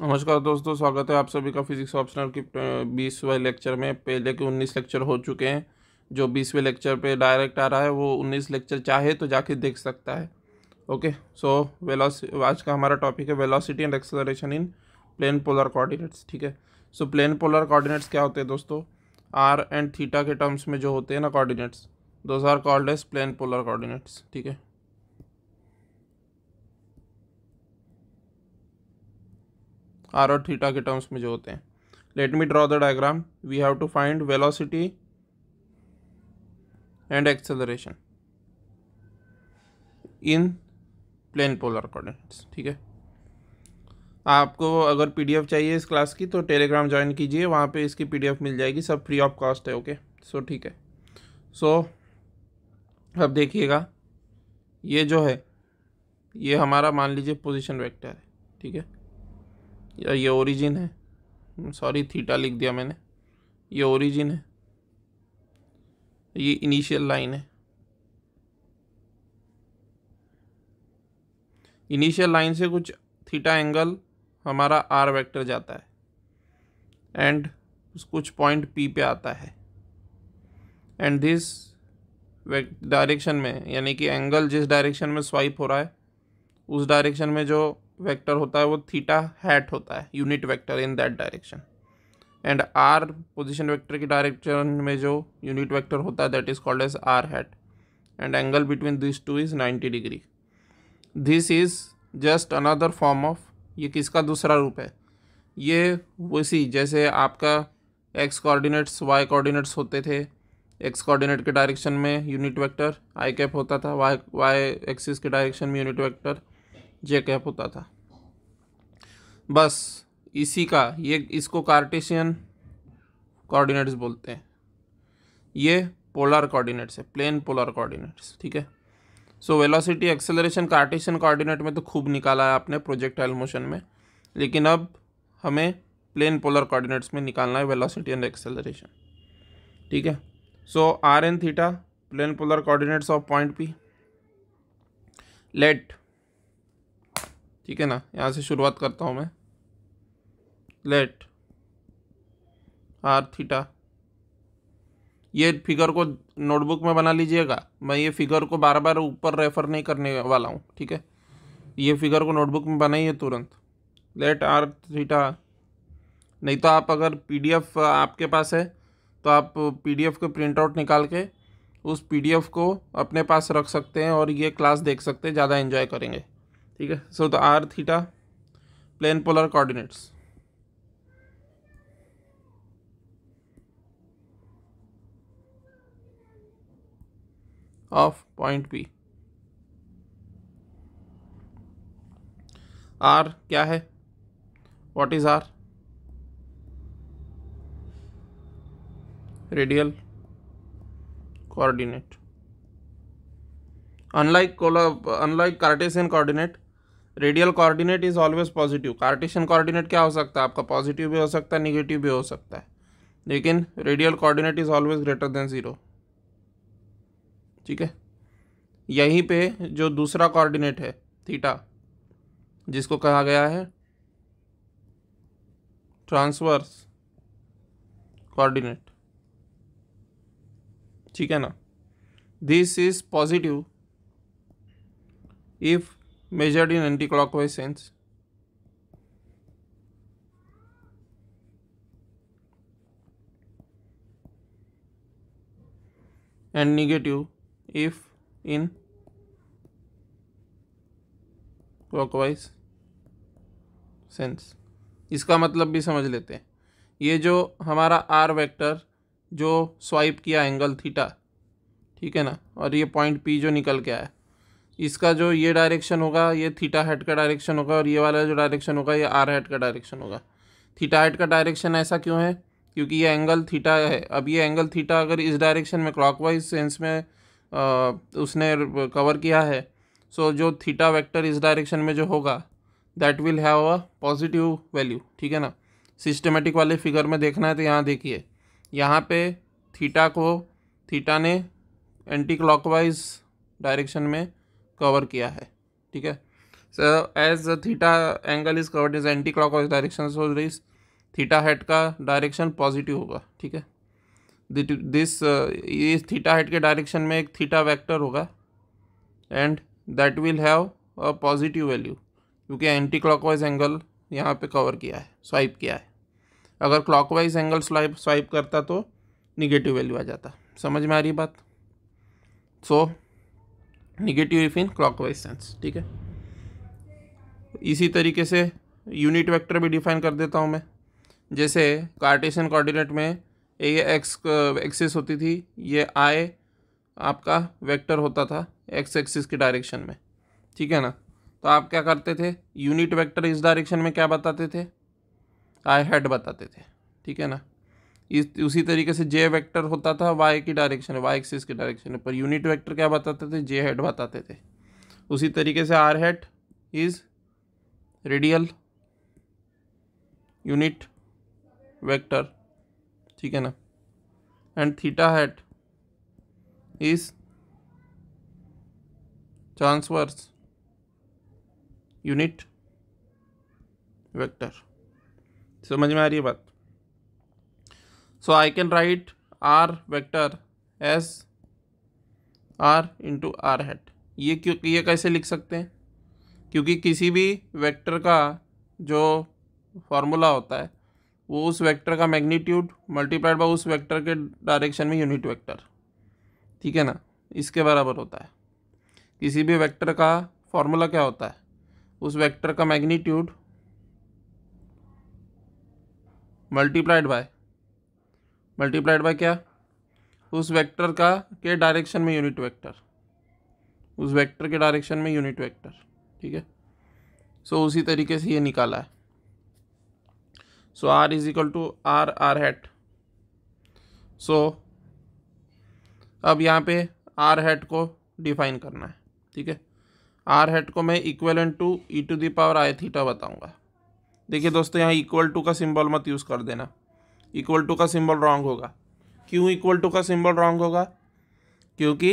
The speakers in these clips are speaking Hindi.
नमस्कार दोस्तों स्वागत है आप सभी का फिजिक्स ऑप्शनल की बीसवें लेक्चर में पहले के उन्नीस लेक्चर हो चुके हैं जो बीसवें लेक्चर पे डायरेक्ट आ रहा है वो उन्नीस लेक्चर चाहे तो जाके देख सकता है ओके सो वेलोस आज का हमारा टॉपिक है velocity and acceleration in plane polar coordinates ठीक है सो प्लेन पोलर कोऑर्डिनेट्स क्या होते हैं दोस्तों आर एंड थीटा के टर्म्स में जो होते हैं ना coordinates those are called as plane polar coordinates ठीक है आर और थीटा के टर्म्स में जो होते हैं let me draw the diagram we have to find velocity and acceleration in plane polar coordinates ठीक है आपको अगर पीडीएफ चाहिए इस क्लास की तो टेलीग्राम ज्वाइन कीजिए वहाँ पे इसकी पीडीएफ मिल जाएगी सब फ्री ऑफ कॉस्ट है ओके सो ठीक है सो so, अब देखिएगा ये जो है ये हमारा मान लीजिए पोजीशन वेक्टर है ठीक है या ये ओरिजिन है सॉरी थीटा लिख दिया मैंने ये ओरिजिन है ये इनिशियल लाइन है इनिशियल लाइन से कुछ थीटा एंगल हमारा आर वेक्टर जाता है एंड कुछ पॉइंट पी पे आता है एंड दिस डायरेक्शन में यानी कि एंगल जिस डायरेक्शन में स्वाइप हो रहा है उस डायरेक्शन में जो वेक्टर होता है वो थीटा हैट होता है unit vector in that direction and r position vector की डायरेक्शन में जो यूनिट वैक्टर होता है that is called as r hat and angle between this two is ninety degree this is just another form of ये किसका दूसरा रूप है ये उसी जैसे आपका एक्स कोऑर्डिनेट्स वाई कोऑर्डिनेट्स होते थे एक्स कोऑर्डिनेट के डायरेक्शन में यूनिट वेक्टर आई कैप होता था वाई वाई एक्सिस के डायरेक्शन में यूनिट वेक्टर जे कैप होता था बस इसी का ये इसको कार्टेशियन कोऑर्डिनेट्स बोलते हैं ये पोलर कोऑर्डिनेट्स है प्लेन पोलर कोऑर्डिनेट्स ठीक है so velocity acceleration Cartesian coordinate में तो खूब निकाला है आपने प्रोजेक्टाइल मोशन में लेकिन अब हमें प्लेन पोलर कोऑर्डिनेट्स में निकालना है वेलोसिटी एंड एक्सेलरेशन ठीक है so r and theta plane polar coordinates of point P let ठीक है ना यहाँ से शुरुआत करता हूँ मैं लेट आर थीटा ये फिगर को नोटबुक में बना लीजिएगा मैं ये फिगर को बार बार ऊपर रेफर नहीं करने वाला हूँ ठीक है ये फिगर को नोटबुक में बनाइए तुरंत लेट आर थीटा नहीं तो आप अगर पीडीएफ आपके पास है तो आप पीडीएफ के प्रिंट आउट निकाल के उस पीडीएफ को अपने पास रख सकते हैं और ये क्लास देख सकते हैं ज़्यादा एंजॉय करेंगे ठीक है so the r theta plane polar coordinates of point P r क्या है what is r radial coordinate unlike कोला unlike Cartesian coordinate radial coordinate is always positive Cartesian coordinate क्या हो सकता है आपका पॉजिटिव भी हो सकता है निगेटिव भी हो सकता है लेकिन radial coordinate is always greater than zero ठीक है यहीं पे जो दूसरा कोऑर्डिनेट है थीटा जिसको कहा गया है ट्रांसवर्स कोऑर्डिनेट ठीक है ना this is positive if measured in anti-clockwise sense. and negative if in clockwise sense इसका मतलब भी समझ लेते हैं ये जो हमारा आर वेक्टर जो स्वाइप किया एंगल थीटा ठीक है ना और ये पॉइंट पी जो निकल के आया इसका जो ये डायरेक्शन होगा ये थीटा हेड का डायरेक्शन होगा और ये वाला जो डायरेक्शन होगा ये आर हेड का डायरेक्शन होगा थीटा हेड का डायरेक्शन ऐसा क्यों है क्योंकि ये एंगल थीटा है अब ये एंगल थीटा अगर इस डायरेक्शन में क्लॉकवाइज सेंस में आ, उसने कवर किया है सो so, जो थीटा वेक्टर इस डायरेक्शन में जो होगा that will have a positive value ठीक है ना सिस्टमेटिक वाले फिगर में देखना है तो यहाँ देखिए यहाँ पे थीटा को थीटा ने एंटी क्लॉकवाइज डायरेक्शन में कवर किया है ठीक है as the theta angle is covered is anti clockwise direction so this theta head का डायरेक्शन पॉजिटिव होगा ठीक है दिस इस थीटा हेड के डायरेक्शन में एक थीटा वेक्टर होगा and that will have a positive value क्योंकि एंटी क्लॉकवाइज एंगल यहाँ पे कवर किया है स्वाइप किया है अगर क्लॉकवाइज एंगल स्वाइप स्वाइप करता तो निगेटिव वैल्यू आ जाता समझ में आ रही बात so so, negative if in clockwise sense ठीक है इसी तरीके से यूनिट वेक्टर भी डिफाइन कर देता हूँ मैं जैसे कार्टेशियन कोऑर्डिनेट में ये एक्स एक्सिस होती थी ये आई आपका वेक्टर होता था एक्स एक्सिस की डायरेक्शन में ठीक है ना तो आप क्या करते थे यूनिट वेक्टर इस डायरेक्शन में क्या बताते थे आई हेड बताते थे ठीक है ना इस उसी तरीके से जे वेक्टर होता था वाई की डायरेक्शन है वाई एक्सिस की डायरेक्शन है पर यूनिट वेक्टर क्या बताते थे जे हेड बताते थे उसी तरीके से r head is radial unit vector ठीक है ना and theta head is transverse unit vector समझ में आ रही है बात so i can write r vector as r into r hat ये क्यों ये कैसे लिख सकते हैं क्योंकि किसी भी वेक्टर का जो फार्मूला होता है वो उस वेक्टर का मैग्नीट्यूड मल्टीप्लाइड बाय उस वेक्टर के डायरेक्शन में यूनिट वेक्टर ठीक है ना इसके बराबर होता है किसी भी वेक्टर का फॉर्मूला क्या होता है उस वेक्टर का magnitude multiplied by multiplied by क्या उस वेक्टर का के डायरेक्शन में यूनिट वेक्टर उस वेक्टर के डायरेक्शन में यूनिट वेक्टर ठीक है सो उसी तरीके से ये निकाला है so r is equal to are r hat so अब यहाँ पे आर हैट को डिफाइन करना है ठीक है आर हैट को मैं equal to e to the power I theta बताऊँगा देखिए दोस्तों यहाँ इक्वल टू का सिंबल मत यूज़ कर देना इक्वल टू का सिंबल रॉन्ग होगा क्यों इक्वल टू का सिंबल रॉन्ग होगा क्योंकि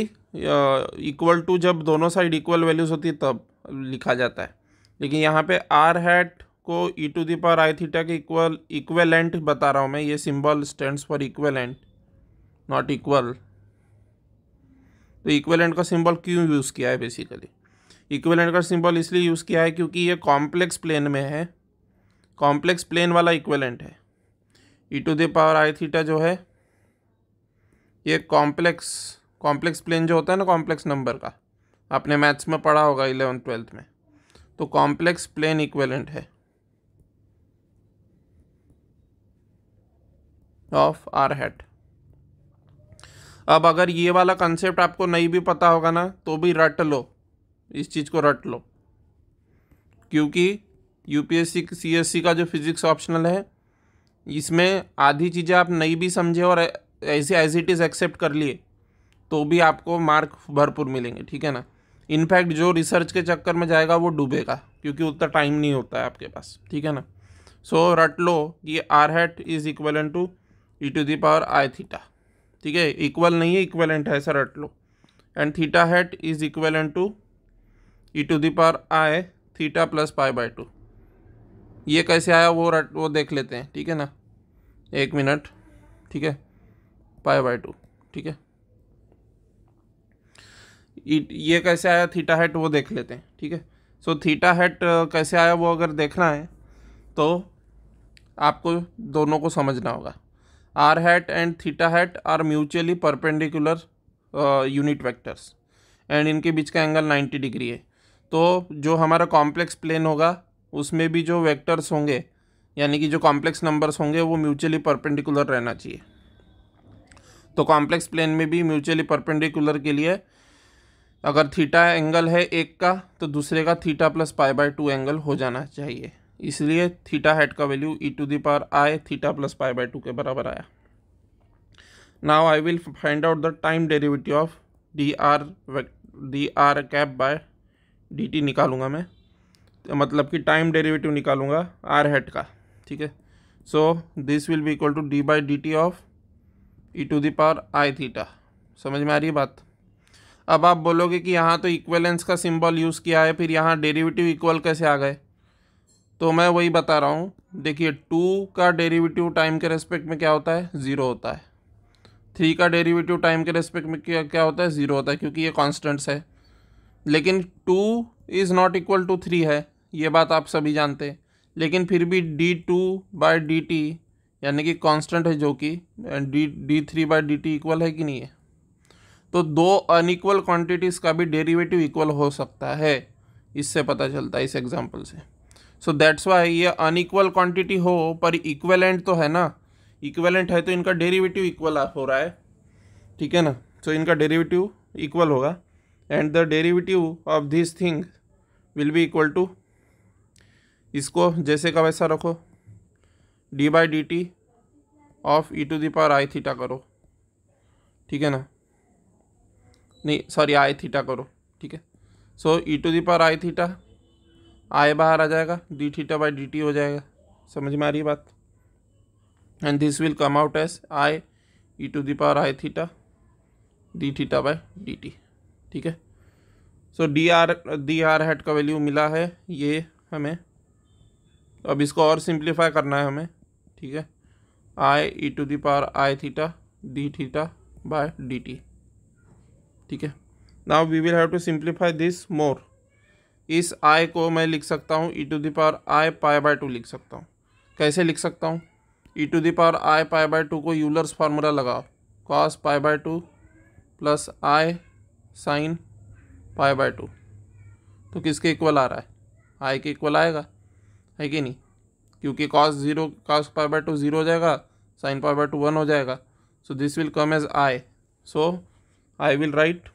इक्वल टू जब दोनों साइड इक्वल वैल्यूज होती है तब लिखा जाता है लेकिन यहाँ पे आर हैट को e to the power I theta के इक्वल इक्वेलेंट बता रहा हूँ मैं ये symbol stands for equivalent not equal तो इक्वेलेंट का सिंबल क्यों यूज़ किया है बेसिकली इक्वेलेंट का सिंबल इसलिए यूज़ किया है क्योंकि ये कॉम्प्लेक्स प्लेन में है कॉम्प्लेक्स प्लेन वाला इक्वेलेंट है e to the power I theta जो है ये कॉम्प्लेक्स कॉम्प्लेक्स प्लेन जो होता है ना कॉम्प्लेक्स नंबर का आपने मैथ्स में पढ़ा होगा इलेवन ट्वेल्थ में तो कॉम्प्लेक्स प्लेन इक्वेलेंट है ऑफ आर हेट अब अगर ये वाला कंसेप्ट आपको नहीं भी पता होगा ना तो भी रट लो इस चीज़ को रट लो क्योंकि यूपीएससी सीएससी का जो फिज़िक्स ऑप्शनल है इसमें आधी चीज़ें आप नई भी समझे और ऐसे एज इट इज़ एक्सेप्ट कर लिए तो भी आपको मार्क भरपूर मिलेंगे ठीक है ना इनफैक्ट जो रिसर्च के चक्कर में जाएगा वो डूबेगा क्योंकि उतना टाइम नहीं होता है आपके पास ठीक है ना सो so, रट लो कि r hat is equal to e to the power I theta ठीक है इक्वल नहीं है इक्वलेंट है ऐसा रट लो and theta hat is equal to e to the power I theta plus pi by two ये कैसे आया वो रट वो देख लेते हैं ठीक है ना एक मिनट ठीक है पाए बाय टू ठीक है ये कैसे आया थीटा हेट वो देख लेते हैं ठीक है सो थीटा हेट कैसे आया वो अगर देखना है तो आपको दोनों को समझना होगा r hat and theta hat are mutually perpendicular unit vectors and इनके बीच का एंगल 90 डिग्री है तो जो हमारा कॉम्प्लेक्स प्लेन होगा उसमें भी जो वेक्टर्स होंगे यानी कि जो कॉम्प्लेक्स नंबर्स होंगे वो म्यूचुअली परपेंडिकुलर रहना चाहिए तो कॉम्प्लेक्स प्लेन में भी म्यूचुअली परपेंडिकुलर के लिए अगर थीटा एंगल है एक का तो दूसरे का theta plus pi by two angle हो जाना चाहिए इसलिए थीटा हेड का value e to the power I theta plus pi by two के बराबर आया now I will find out the time derivative of d r d r cap by D t निकालूंगा मैं मतलब कि टाइम डेरिवेटिव निकालूंगा आर हेट का ठीक है so this will be equal to d by D t of e to the power I theta समझ में आ रही है बात अब आप बोलोगे कि यहाँ तो इक्वेलेंस का सिंबल यूज़ किया है फिर यहाँ डेरिवेटिव इक्वल कैसे आ गए तो मैं वही बता रहा हूँ देखिए टू का डेरिवेटिव टाइम के रेस्पेक्ट में क्या होता है ज़ीरो होता है थ्री का डेरिवेटिव टाइम के रेस्पेक्ट में क्या क्या होता है ज़ीरो होता है क्योंकि ये कॉन्स्टेंट्स है लेकिन two is not equal to three है ये बात आप सभी जानते हैं लेकिन फिर भी d two by D t यानी कि कांस्टेंट है जो कि d d three by D t equal है कि नहीं है तो दो अनइक्वल क्वांटिटीज़ का भी डेरिवेटिव इक्वल हो सकता है इससे पता चलता है इस एग्जाम्पल से सो दैट्स वाई ये अनइक्वल क्वांटिटी हो पर इक्वेलेंट तो है ना इक्वेलेंट है तो इनका डेरीवेटिव इक्वल हो रहा है ठीक है ना सो so, इनका डेरीवेटिव इक्वल होगा and the derivative of this thing will be equal to इसको जैसे का वैसा रखो d by D t of e to the power I theta करो ठीक है ना नहीं सॉरी आई थीटा करो ठीक है so e to the power I theta i बाहर आ जाएगा d theta by D t हो जाएगा समझ में आ रही है बात and this will come out as i E to the power I theta D theta by D T ठीक है so d r d r head का वैल्यू मिला है ये हमें तो अब इसको और सिंप्लीफाई करना है हमें ठीक है I E to the power I theta D theta by D T ठीक है now we will have to simplify this more इस आई को मैं लिख सकता हूँ E to the power I pi by two लिख सकता हूँ कैसे लिख सकता हूँ E to the power I pi by two को यूलर्स फार्मूला लगाओ cos pi by two plus I sine pi by to तो किसके इक्वल आ रहा है आई के इक्वल आएगा है कि नहीं क्योंकि cos zero cos power by two zero हो जाएगा sine power by two one हो जाएगा so this will come as i so I will write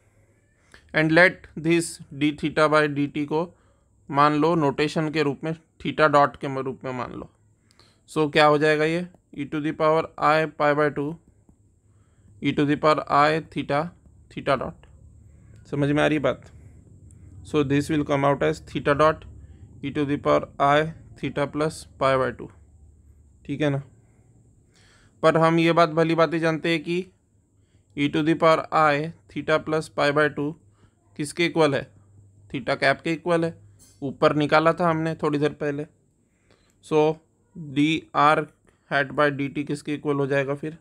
and let this d theta by D t को मान लो नोटेशन के रूप में थीटा डॉट के रूप में मान लो सो so, क्या हो जाएगा ये e to the power I pi by two e to the power I theta theta dot समझ में आ रही बात so this will come out as theta dot e to the power I theta plus pi by two ठीक है ना पर हम ये बात भली बात ही जानते हैं कि e to the power I theta plus pi by two किसके इक्वल है थीटा कैप के इक्वल है ऊपर निकाला था हमने थोड़ी देर पहले so d r hat by D t किसके इक्वल हो जाएगा फिर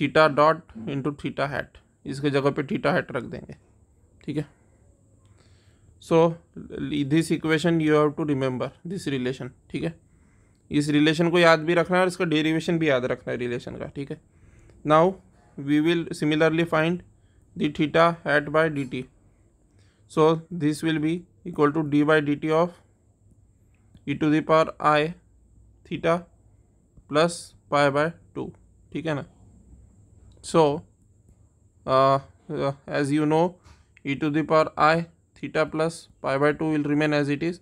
theta dot into theta hat इसके जगह पे थीटा हैट रख देंगे ठीक है so this equation you have to remember this relation ठीक है इस रिलेशन को याद भी रखना है और इसका डेरिवेशन भी याद रखना है रिलेशन का ठीक है now we will similarly find the theta hat by D t so this will be equal to d by D t of e to the power I theta plus pi by two ठीक है ना so as you know e to the power i theta plus pi by 2 will remain as it is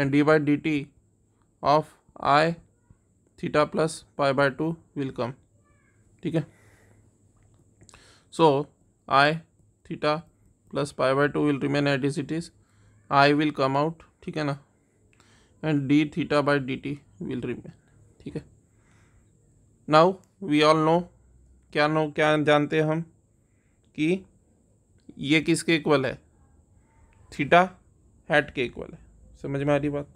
and d by dt of i theta plus pi by 2 will come okay so i theta plus pi by 2 will remain as it is i will come out okay na and d theta by dt will remain okay now we all know क्या नो क्या जानते हम कि ये किसके इक्वल है थीटा हैट के इक्वल है समझ में आ रही बात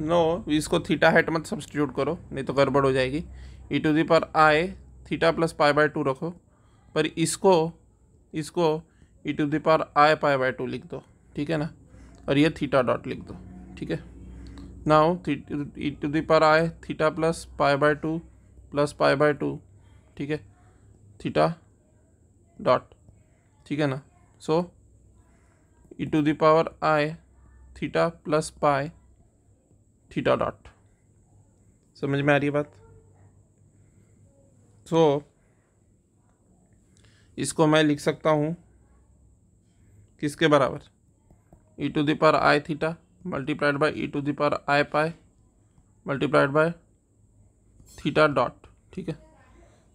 नो no, इसको थीटा हैट मत सब्सटीट्यूट करो नहीं तो गड़बड़ हो जाएगी ई to the power i theta plus pi by two रखो पर इसको इसको ई टू दी पर आए पाई बाय टू लिख दो ठीक है ना और ये थीटा डॉट लिख दो ठीक है now E to the power i theta plus pi by two plus pi by two ठीक है थीटा डॉट ठीक है ना so so, e to the power i theta plus pi theta dot समझ में आ रही है बात सो so, इसको मैं लिख सकता हूँ किसके बराबर e to the power i theta multiplied by e to the power i pi multiplied by theta dot ठीक है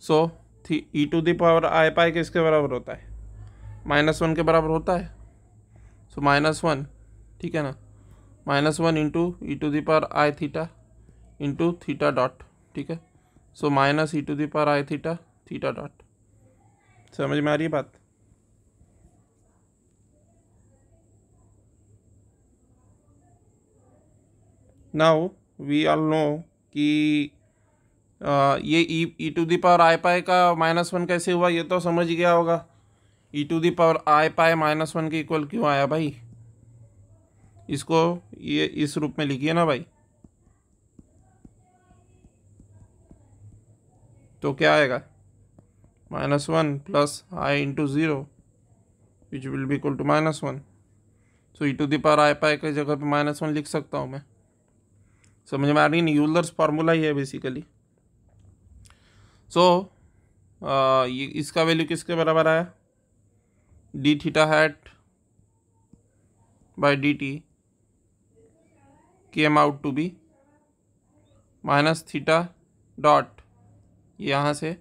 सो थी ई टू दावर आई पाए किसके बराबर होता है माइनस वन के बराबर होता है सो माइनस वन ठीक है ना minus one into e to the power I theta into theta dot ठीक है so minus e to the i theta theta dot समझ में आ रही है बात नाउ वी ऑल नो कि आ, uh, ये ई ई टू दी पावर आई पाई का माइनस वन कैसे हुआ ये तो समझ गया होगा ई to the power i pi minus one के इक्वल क्यों आया भाई इसको ये इस रूप में लिखिए ना भाई तो क्या आएगा minus one plus i into zero which will भी equal to minus one so e to the power i pi की जगह पे माइनस वन लिख सकता हूँ मैं समझ में आ रही नहीं यूलर्स फार्मूला ही है बेसिकली सो so, ये इसका वैल्यू किसके बराबर आया d theta hat t came out to be minus theta dot यहाँ से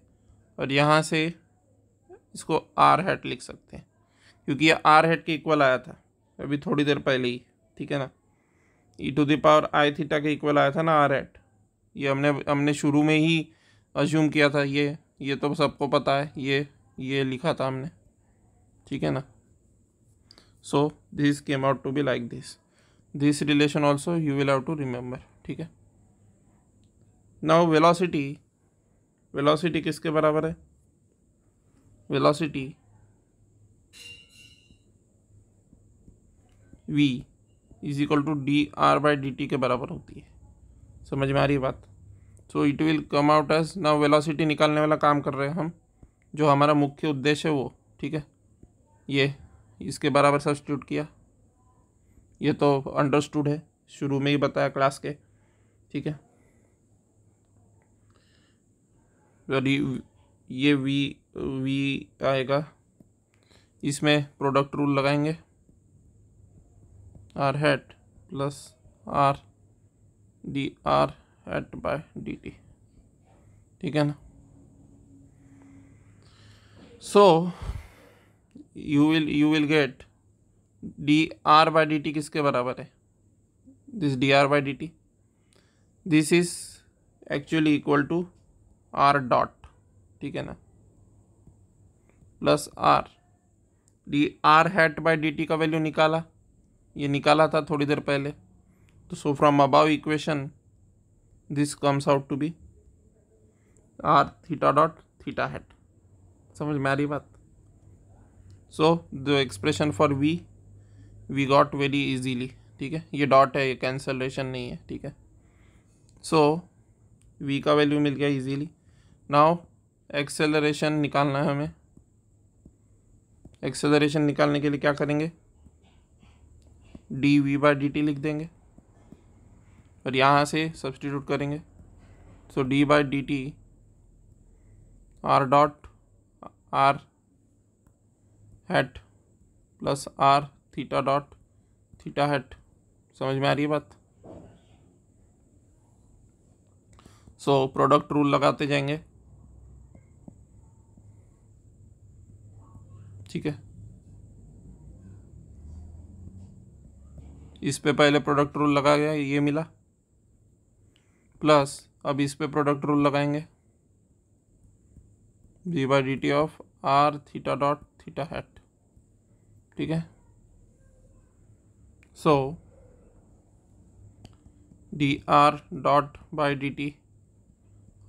और यहाँ से इसको आर हैट लिख सकते हैं क्योंकि ये आर हैट के इक्वल आया था अभी थोड़ी देर पहले ही ठीक है ना e to the power I theta के इक्वल आया था ना आर हैट ये हमने हमने शुरू में ही अज्यूम किया था ये ये तो सबको पता है ये ये लिखा था हमने ठीक है ना so this came out to be like this this relation also you will have to remember ठीक है नाउ वेलोसिटी वेलोसिटी किसके बराबर है velocity v is equal to d r by D t के बराबर होती है समझ में आ रही है बात so it will come out as now velocity निकालने वाला काम कर रहे हैं हम जो हमारा मुख्य उद्देश्य है वो ठीक है ये इसके बराबर सब्सिट्यूट किया ये तो अंडरस्टूड है शुरू में ही बताया क्लास के ठीक है यदि ये वी वी आएगा इसमें प्रोडक्ट रूल लगाएंगे r hat plus r d r hat by D T ठीक है ना so so, you will you will get d r by D t किसके बराबर है this d r by D t this is actually equal to r dot ठीक है ना plus r d r hat by D T का वैल्यू निकाला ये निकाला था थोड़ी देर पहले तो so from above equation this comes out to be r theta dot theta hat समझ में आ रही बात so the expression for v we got very easily ठीक है ये डॉट है ये कैंसलेशन नहीं है ठीक है सो so, वी का वैल्यू मिल गया इजीली नाउ एक्सेलरेशन निकालना है हमें एक्सेलरेशन निकालने के लिए क्या करेंगे d v by D t लिख देंगे और यहाँ से सब्सटीट्यूट करेंगे so d by D T r dot r hat plus r theta dot theta hat समझ में आ रही है बात सो प्रोडक्ट रूल लगाते जाएंगे ठीक है इस पे पहले प्रोडक्ट रूल लगा गया ये मिला प्लस अब इस पे प्रोडक्ट रूल लगाएंगे d by D t of r theta dot theta hat ठीक है so d r dot by D T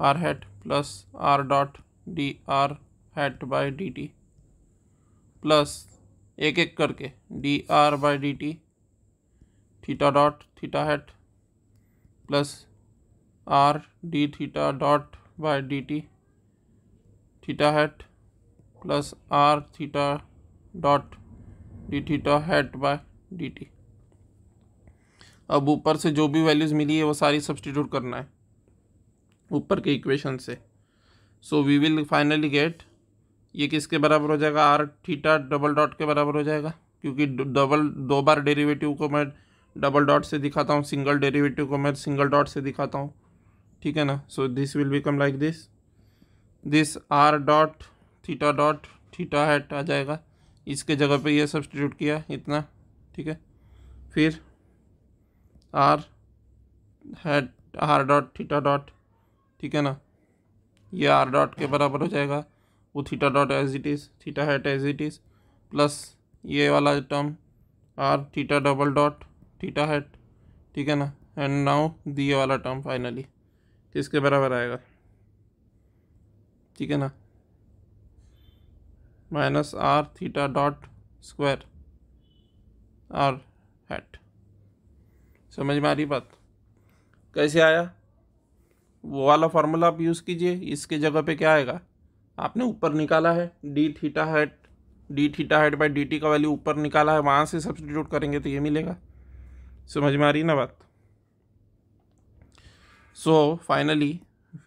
r hat plus r dot d r hat by D t plus एक एक करके d r by D t theta dot theta hat plus r d theta dot by D t theta hat plus r theta dot d theta hat by D T अब ऊपर से जो भी वैल्यूज़ मिली है वो सारी सब्सटीट्यूट करना है ऊपर के इक्वेशन से so we will finally get ये किसके बराबर हो जाएगा आर थीटा डबल डॉट के बराबर हो जाएगा क्योंकि डबल दो बार डेरिवेटिव को मैं डबल डॉट से दिखाता हूँ सिंगल डेरिवेटिव को मैं सिंगल डॉट से दिखाता हूँ ठीक है ना so this will become like this this r dot theta dot theta hat आ जाएगा इसके जगह पे ये सब्सटीट्यूट किया इतना ठीक है फिर r hat r dot theta dot ठीक है ना ये आर डॉट के बराबर हो जाएगा वो theta dot as it is theta hat as it is plus ये वाला term R theta double dot theta hat ठीक है ना एंड नाउ दिए वाला टर्म फाइनली किसके बराबर आएगा ठीक है ना minus R theta dot square R hat समझ में आ रही बात कैसे आया वो वाला फार्मूला आप यूज़ कीजिए इसके जगह पे क्या आएगा आपने ऊपर निकाला है D theta hat D theta hat by D T का वैल्यू ऊपर निकाला है वहाँ से सब्सटीट्यूट करेंगे तो ये मिलेगा समझ में आ रही ना बात so finally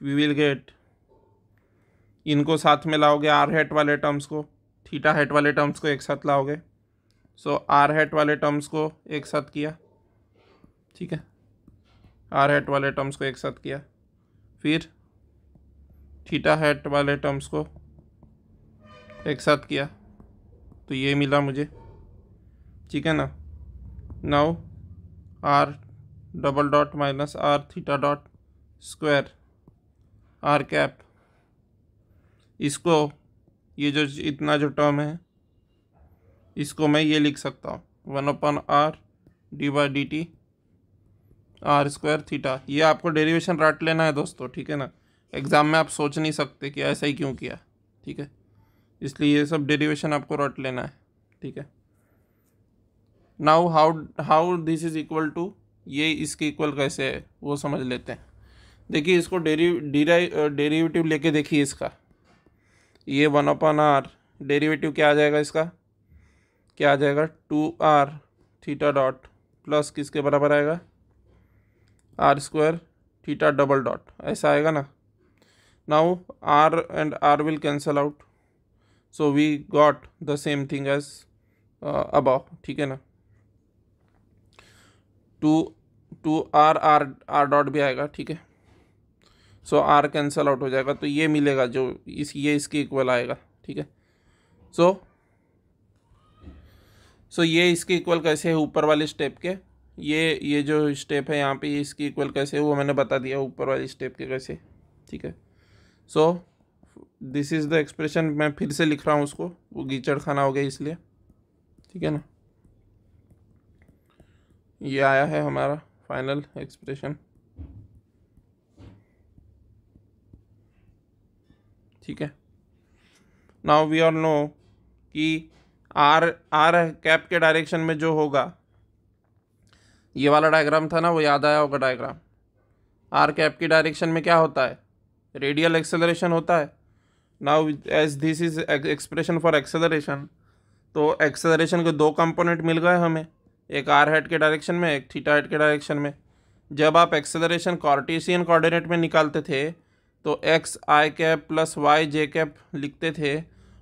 we will get इनको साथ में लाओगे आर हेट वाले टर्म्स को थीटा हेट वाले टर्म्स को एक साथ लाओगे सो आर हेट वाले टर्म्स को एक साथ किया ठीक है आर हेट वाले टर्म्स को एक साथ किया फिर थीटा हेट वाले टर्म्स को एक साथ किया तो ये मिला मुझे ठीक है ना now R double dot minus R theta dot square R cap इसको ये जो इतना जो टर्म है इसको मैं ये लिख सकता हूँ one upon R D by D T R square theta ये आपको डेरिवेशन रट लेना है दोस्तों ठीक है ना एग्ज़ाम में आप सोच नहीं सकते कि ऐसा ही क्यों किया ठीक है इसलिए ये सब डेरिवेशन आपको रट लेना है ठीक है now how how this is equal to ये इसके इक्वल कैसे है वो समझ लेते हैं देखिए इसको डेरी डेरिवेटिव लेके देखिए इसका ये वन अपॉन आर डेरीवेटिव क्या आ जाएगा इसका क्या आ जाएगा two R theta dot plus किसके बराबर आएगा R square theta double dot ऐसा आएगा ना now R and R will cancel out so we got the same thing as अब ठीक है ना two two are R R dot भी आएगा ठीक है सो आर कैंसल आउट हो जाएगा तो ये मिलेगा जो इस ये इसके इक्वल आएगा ठीक है सो सो ये इसके इक्वल कैसे है ऊपर वाले स्टेप के ये ये जो स्टेप है यहाँ पे इसके इक्वल कैसे है वो मैंने बता दिया ऊपर वाले स्टेप के कैसे ठीक है so this is the expression मैं फिर से लिख रहा हूँ उसको वो कीचड़ खाना हो गया इसलिए ठीक है ना ये आया है हमारा फाइनल एक्सप्रेशन ठीक है नाउ वी ऑल नो कि आर आर कैप के डायरेक्शन में जो होगा ये वाला डायग्राम था ना वो याद आया होगा डायग्राम आर कैप की डायरेक्शन में क्या होता है रेडियल एक्सेलरेशन होता है now as this is expression for acceleration तो एक्सेलरेशन के दो कंपोनेंट मिल गए हमें एक आर हेड के डायरेक्शन में एक थीटा हेड के डायरेक्शन में जब आप एक्सेलरेशन कॉर्टिसियन कोऑर्डिनेट में निकालते थे तो X I cap plus Y J cap लिखते थे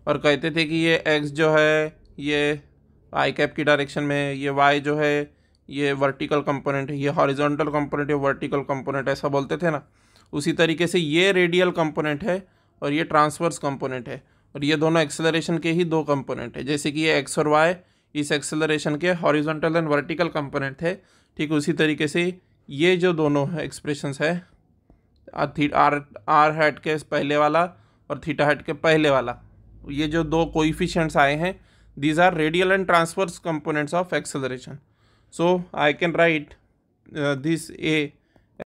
और कहते थे कि ये एक्स जो है ये आई कैप की डायरेक्शन में ये वाई जो है ये वर्टिकल कंपोनेंट है ये हॉरिजॉन्टल कंपोनेंट है वर्टिकल कंपोनेंट ऐसा बोलते थे ना उसी तरीके से ये रेडियल कंपोनेंट है और ये ट्रांसवर्स कंपोनेंट है और ये दोनों एक्सेलरेशन के ही दो कंपोनेंट है जैसे कि ये एक्स और वाई इस एक्सेलरेशन के हॉरिजॉन्टल एंड वर्टिकल कंपोनेंट है ठीक उसी तरीके से ये जो दोनों एक्सप्रेशंस है आर आर हेड के पहले वाला और थीटा हेड के पहले वाला ये जो दो कोइफिशेंट्स आए हैं these are radial and transverse components of acceleration so I can write this A